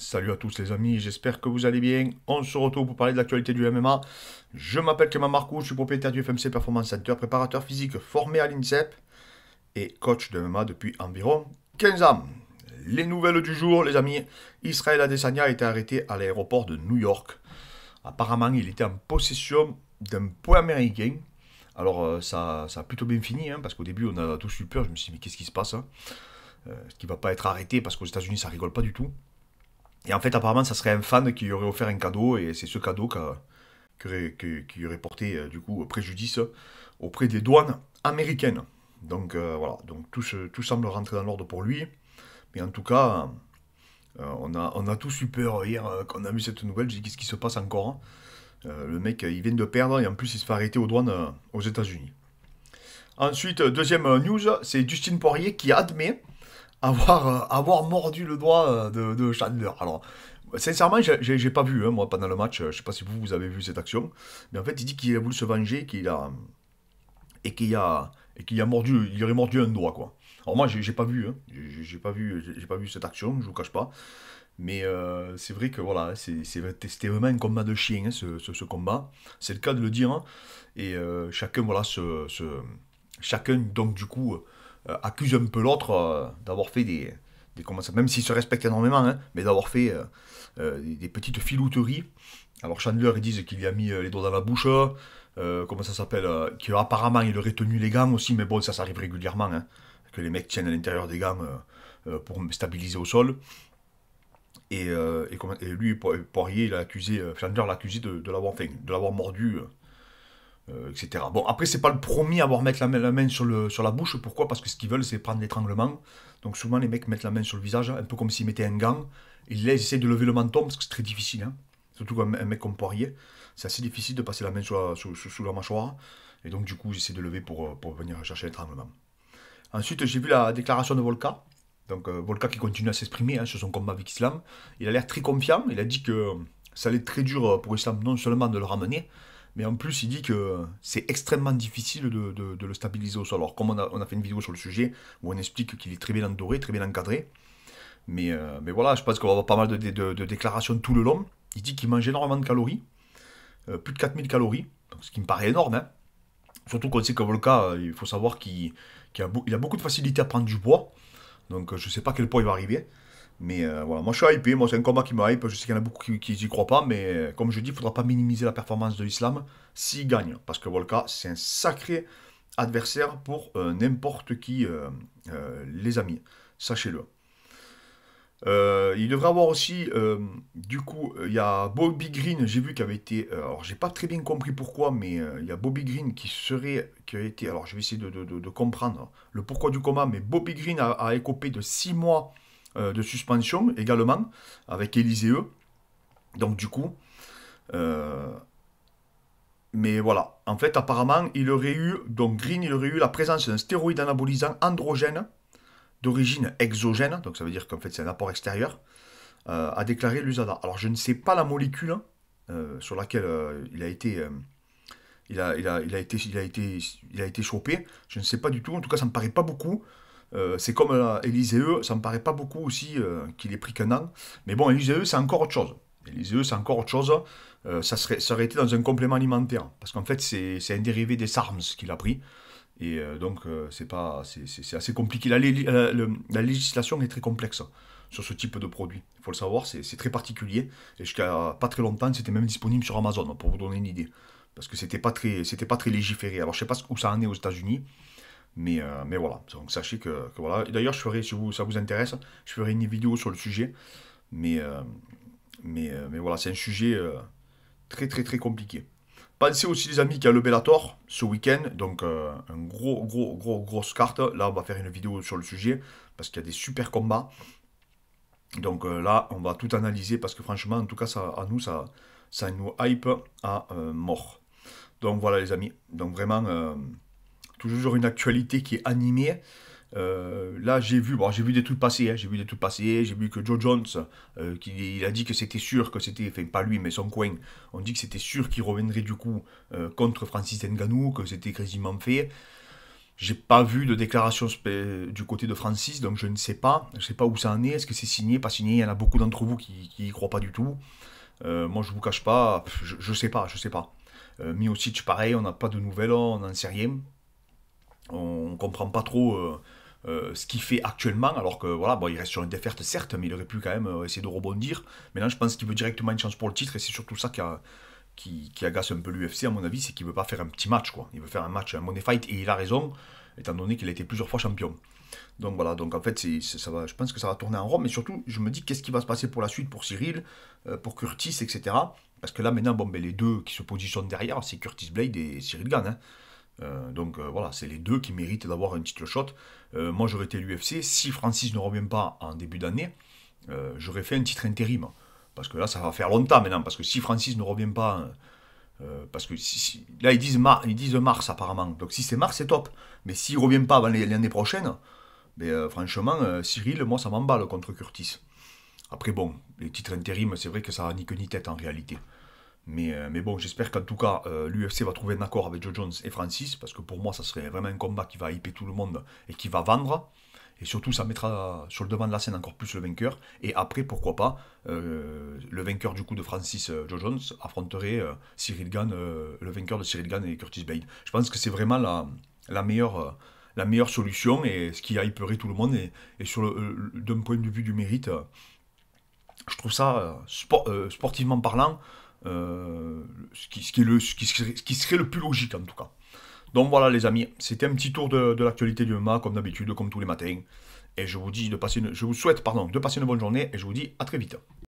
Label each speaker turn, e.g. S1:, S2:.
S1: Salut à tous les amis, j'espère que vous allez bien. On se retrouve pour parler de l'actualité du MMA. Je m'appelle Clément Marcou, je suis propriétaire du FMC Performance Center, préparateur physique formé à l'INSEP et coach de MMA depuis environ 15 ans. Les nouvelles du jour, les amis. Israël Adesanya a été arrêté à l'aéroport de New York. Apparemment, il était en possession d'un point américain. Alors, euh, ça, ça, a plutôt bien fini, hein, parce qu'au début, on a tous eu peur. Je me suis dit, mais qu'est-ce qui se passe Ce hein euh, Qui va pas être arrêté, parce qu'aux États-Unis, ça rigole pas du tout. Et en fait, apparemment, ça serait un fan qui aurait offert un cadeau, et c'est ce cadeau qui, aurait porté, euh, du coup, préjudice auprès des douanes américaines. Donc euh, voilà, donc tout, semble rentrer dans l'ordre pour lui. Mais en tout cas, euh, on, a, on a peur hier quand on a vu cette nouvelle. J'ai dit qu'est-ce qui se passe encore hein Le mec, il vient de perdre et en plus, il se fait arrêter aux douanes aux États-Unis. Ensuite, deuxième news, c'est Justin Poirier qui admet avoir, euh, avoir mordu le doigt euh, de, Chandler. Alors, Sincèrement, j'ai pas vu, hein, moi, pendant le match, euh, je sais pas si vous, vous avez vu cette action, mais en fait, il dit qu'il a voulu se venger, qu'il a. et qu'il a. et qu'il a mordu, il aurait mordu un doigt, quoi. Alors, moi, j'ai pas vu, hein, j'ai pas vu, j'ai pas vu cette action, je vous cache pas. Mais c'est vrai que, voilà, c'était vraiment un combat de chien, hein, ce, combat. C'est le cas de le dire, hein. et chacun, voilà, ce chacun, donc, du coup. Euh, accuse un peu l'autre euh, d'avoir fait des, même s'il se respecte énormément, hein, mais d'avoir fait euh, des, petites filouteries. Alors Chandler, ils disent qu'il lui a mis les doigts dans la bouche, comment ça s'appelle, apparemment il aurait tenu les gants aussi, mais bon, ça, ça arrive régulièrement, hein, que les mecs tiennent à l'intérieur des gants pour stabiliser au sol. Et, lui, Poirier, il Chandler l'a accusé de, l'avoir enfin, de l'avoir mordu euh, bon, après, c'est pas le premier à avoir mettre la main, sur, la bouche. Pourquoi Parce que ce qu'ils veulent, c'est prendre l'étranglement. Donc souvent, les mecs mettent la main sur le visage, un peu comme s'ils mettaient un gant. Ils, de lever le menton, parce que c'est très difficile. Hein. Surtout comme un mec comme Poirier, c'est assez difficile de passer la main sous la, mâchoire. Et donc, du coup, ils de lever euh, pour, venir chercher l'étranglement. Ensuite, j'ai vu la déclaration de Volka. Donc, euh, Volka qui continue à s'exprimer hein, sur son combat avec Islam. Il a l'air très confiant. Il a dit que ça allait être très dur pour Islam, non seulement de le ramener, mais en plus, il dit que c'est extrêmement difficile de, le stabiliser au sol. Alors, comme on a, fait une vidéo sur le sujet où on explique qu'il est très bien endoré, très bien encadré. Euh, mais, voilà, je pense qu'on va avoir pas mal de, déclarations tout le long. Il dit qu'il mange énormément de calories, euh, plus de 4000 calories, ce qui me paraît énorme. Hein. Surtout qu'on sait que Volca, euh, il faut savoir qu'il a, beaucoup de facilité à prendre du poids. Donc, je ne sais pas quel poids il va arriver. Mais euh, voilà, moi je suis hypé, moi c'est un combat qui me hype, je sais qu'il y en a beaucoup qui n'y croient pas, mais euh, comme je dis, il ne faudra pas minimiser la performance de l'islam s'il gagne, parce que Volka c'est un sacré adversaire pour euh, n'importe qui, les amis, sachez-le. il devrait avoir aussi, du coup, il y a Bobby Green, j'ai vu qu'il avait été, alors j'ai pas très bien compris pourquoi, mais il y a Bobby Green qui serait, qui a été, alors je vais essayer de, comprendre le pourquoi du combat, mais Bobby Green a, a écopé de 6 mois euh, de suspension également avec Élysée. E. Donc du coup, euh, mais voilà, en fait apparemment il aurait eu, donc Green, il aurait eu la présence d'un stéroïde anabolisant androgène d'origine exogène, donc ça veut dire qu'en fait c'est un apport extérieur, euh, a déclaré l'USADA. Alors je ne sais pas la molécule hein, sur laquelle il a été... il a, été, il a été, il a été chopé. Je ne sais pas du tout. En tout cas, ça me paraît pas beaucoup. Euh, c'est comme euh, ça me paraît pas beaucoup aussi euh, qu'il ait pris qu'un an. Mais bon, E, c'est encore autre chose. E, c'est encore autre chose. Euh, ça, serait, ça aurait été dans un complément alimentaire. Parce qu'en fait, c'est un dérivé des SARMS qu'il a pris. Et donc, c'est pas, c'est assez compliqué. La, législation est très complexe sur ce type de produit. Il faut le savoir, c'est très particulier. Et jusqu'à pas très longtemps, c'était même disponible sur Amazon, pour vous donner une idée. Parce que c'était pas très, c'était pas très légiféré. Alors, je sais pas où ça en est aux États-Unis. Euh, mais, voilà, donc sachez que, voilà. D'ailleurs, je ferai, si vous, ça vous intéresse, je ferai une vidéo sur le sujet. Mais, euh, mais, euh, mais voilà, c'est un sujet très très très compliqué. Pensez aussi les amis qu'il y a le Bellator ce week-end, donc un gros gros gros grosse carte. Là, on va faire une vidéo sur le sujet parce qu'il y a des super combats. Donc là, on va tout analyser parce que franchement, en tout cas, ça, à nous, ça, ça nous hype à mort. Donc voilà les amis, donc vraiment toujours une actualité qui est animée. Euh, là, j'ai vu, j'ai vu des trucs passer, hein. j'ai vu des trucs passer, j'ai vu que Joe Jones, euh, il a dit que c'était sûr que c'était, enfin pas lui, mais son coin, on dit que c'était sûr qu'il reviendrait du coup euh, contre Francis Nganou, que c'était quasiment fait. J'ai pas vu de déclaration du côté de Francis, donc je ne sais pas, je sais pas où ça en est, est-ce que c'est signé, pas signé, il y en a beaucoup d'entre vous qui, qui croient pas du tout. moi, je vous cache pas, je, ne sais pas, je sais pas. Miocic, pareil, on n'a pas de nouvelles, on n'en sait rien on ne comprend pas trop euh, euh, ce qu'il fait actuellement, alors que voilà, bon, il reste sur une déferte, certes, mais il aurait pu quand même euh, essayer de rebondir. Maintenant, je pense qu'il veut directement une chance pour le titre, et c'est surtout ça qui, agace un peu l'UFC, à mon avis, c'est qu'il veut pas faire un petit match, quoi. Il veut faire un match, un money fight, et il a raison, étant donné qu'il a été plusieurs fois champion. Donc voilà, donc en fait, ça va, je pense que ça va tourner en rond, mais surtout, je me dis qu'est-ce qui va se passer pour la suite, pour Cyril, pour Curtis, etc. Parce que là, maintenant, bon, ben, les deux qui se positionnent derrière, c'est Curtis Blade et Cyril Gann. Hein. Euh, donc euh, voilà, c'est les deux qui méritent d'avoir un titre shot. Euh, moi j'aurais été l'UFC, si Francis ne revient pas en début d'année, j'aurais fait un titre intérim. Parce que là ça va faire longtemps maintenant, parce que si Francis ne revient pas... parce que là ils disent, ils mars apparemment, donc si c'est mars c'est top. Mais s'il ne revient pas avant l'année prochaine, Mais ben, franchement Cyril, moi ça m'emballe contre Curtis. Après bon, les titres intérim c'est vrai que ça que ni tête en réalité. Mais, euh, mais bon, j'espère qu'en tout cas, euh, l'UFC va trouver un accord avec Joe Jones et Francis, parce que pour moi, ça serait vraiment un combat qui va hyper tout le monde et qui va vendre. Et surtout, ça mettra sur le devant de la scène encore plus le vainqueur. Et après, pourquoi pas, euh, le vainqueur du coup de Francis Joe Jones affronterait Cyril Gann, le vainqueur de Cyril Gann et Curtis Bade. Je pense que c'est vraiment la, la meilleure, la meilleure solution et ce qui hyperait tout le monde. Et, sur d'un point de vue du mérite, je trouve ça, sportivement parlant, ce, qui, serait, le plus logique en tout cas. Donc voilà les amis, c'était un petit tour de, l'actualité du MA, comme d'habitude, comme tous les matins. Et je vous, dis de passer je vous souhaite pardon, de passer une bonne journée et je vous dis à très vite.